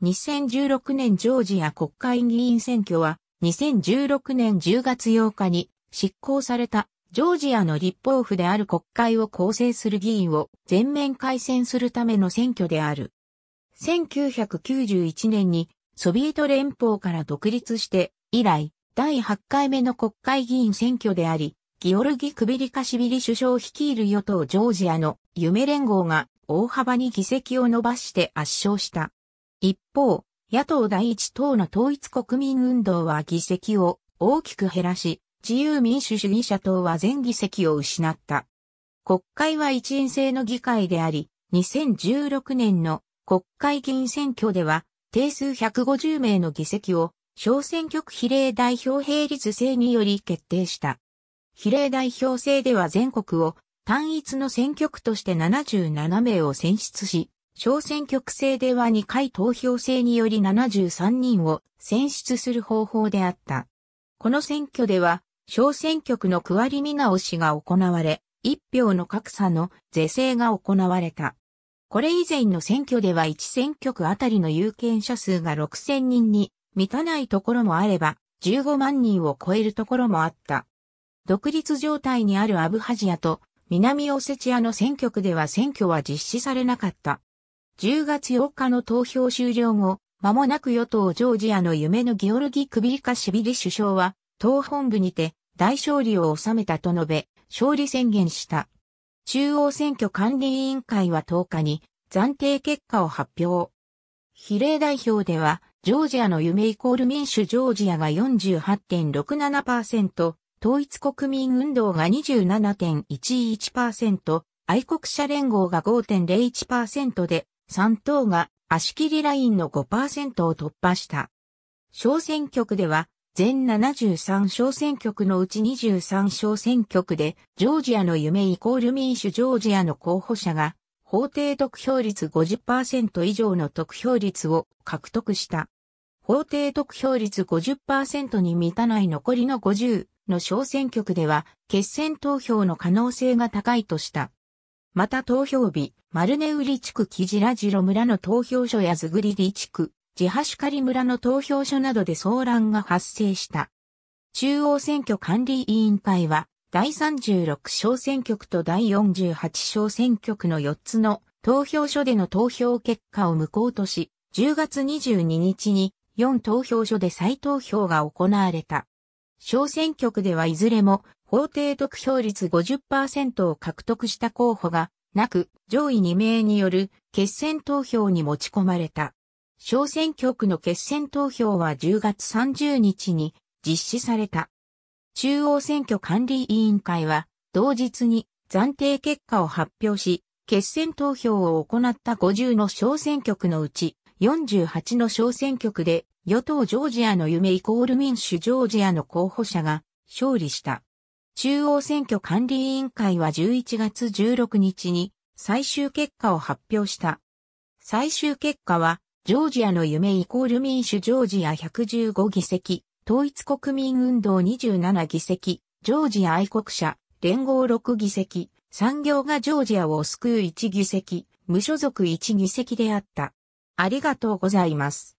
2016年ジョージア国会議員選挙は、2016年10月8日に執行されたジョージアの立法府である国会を構成する議員を全面改選するための選挙である。1991年にソビエト連邦から独立して以来第8回目の国会議員選挙であり、ギオルギ・クビリカシビリ首相率いる与党ジョージアの夢連合が大幅に議席を伸ばして圧勝した。一方、野党第一党の統一国民運動は議席を大きく減らし、自由民主主義者党は全議席を失った。国会は一員制の議会であり、2016年の国会議員選挙では、定数150名の議席を、小選挙区比例代表並立制により決定した。比例代表制では全国を単一の選挙区として77名を選出し、小選挙区制では2回投票制により73人を選出する方法であった。この選挙では、小選挙区の区割り見直しが行われ、一票の格差の是正が行われた。これ以前の選挙では1選挙区あたりの有権者数が6000人に満たないところもあれば、15万人を超えるところもあった。独立状態にあるアブハジアと南オセチアの選挙区では選挙は実施されなかった。10月8日の投票終了後、間もなく与党ジョージアの夢のギオルギ・クビリカシビリ首相は、党本部にて大勝利を収めたと述べ、勝利宣言した。中央選挙管理委員会は10日に暫定結果を発表。比例代表では、ジョージアの夢イコール民主ジョージアが48.67%、統一国民運動が27.11%、愛国者連合が5.01%で、3党が足切りラインの5%を突破した。小選挙区では、全73小選挙区のうち23小選挙区で、ジョージアの夢イコール民主ジョージアの候補者が、法定得票率50%以上の得票率を獲得した。法定得票率50%に満たない残りの50の小選挙区では、決選投票の可能性が高いとした。また投票日、丸根売地区キジラジロ村の投票所やズグリリ地区、ジハュカリ村の投票所などで騒乱が発生した。中央選挙管理委員会は、第36小選挙区と第48小選挙区の4つの投票所での投票結果を無効とし、10月22日に4投票所で再投票が行われた。小選挙区ではいずれも法定得票率50%を獲得した候補がなく、上位2名による決選投票に持ち込まれた。小選挙区の決選投票は10月30日に実施された。中央選挙管理委員会は同日に暫定結果を発表し、決選投票を行った50の小選挙区のうち48の小選挙区で与党ジョージアの夢イコール民主ジョージアの候補者が勝利した。中央選挙管理委員会は11月16日に最終結果を発表した。最終結果は、ジョージアの夢イコール民主ジョージア115議席、統一国民運動27議席、ジョージア愛国者、連合6議席、産業がジョージアを救う1議席、無所属1議席であった。ありがとうございます。